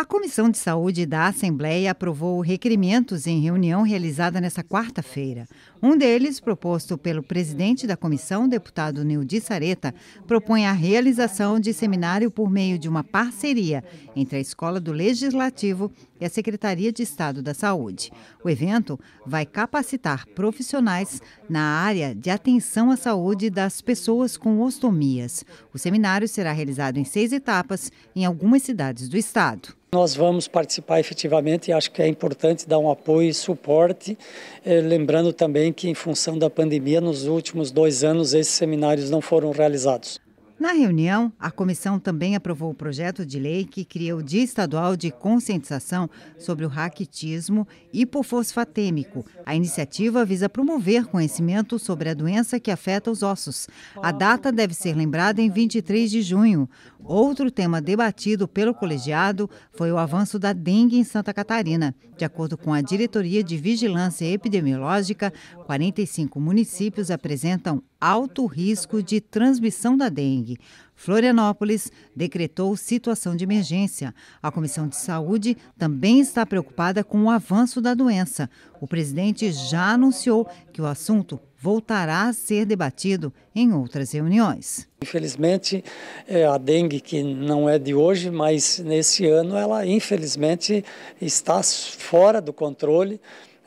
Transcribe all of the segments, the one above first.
A Comissão de Saúde da Assembleia aprovou requerimentos em reunião realizada nesta quarta-feira. Um deles, proposto pelo presidente da comissão, deputado Nildi Sareta, propõe a realização de seminário por meio de uma parceria entre a Escola do Legislativo e a Secretaria de Estado da Saúde. O evento vai capacitar profissionais na área de atenção à saúde das pessoas com ostomias. O seminário será realizado em seis etapas em algumas cidades do estado. Nós vamos participar efetivamente e acho que é importante dar um apoio e suporte. Eh, lembrando também que, em função da pandemia, nos últimos dois anos, esses seminários não foram realizados. Na reunião, a comissão também aprovou o projeto de lei que cria o Dia Estadual de Conscientização sobre o Raquitismo Hipofosfatêmico. A iniciativa visa promover conhecimento sobre a doença que afeta os ossos. A data deve ser lembrada em 23 de junho. Outro tema debatido pelo colegiado foi o avanço da dengue em Santa Catarina. De acordo com a Diretoria de Vigilância Epidemiológica, 45 municípios apresentam alto risco de transmissão da dengue. Florianópolis decretou situação de emergência. A Comissão de Saúde também está preocupada com o avanço da doença. O presidente já anunciou que o assunto voltará a ser debatido em outras reuniões. Infelizmente, é, a dengue, que não é de hoje, mas nesse ano, ela infelizmente está fora do controle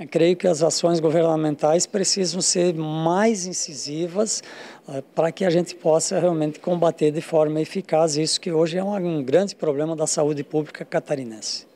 creio que as ações governamentais precisam ser mais incisivas eh, para que a gente possa realmente combater de forma eficaz isso que hoje é um grande problema da saúde pública catarinense.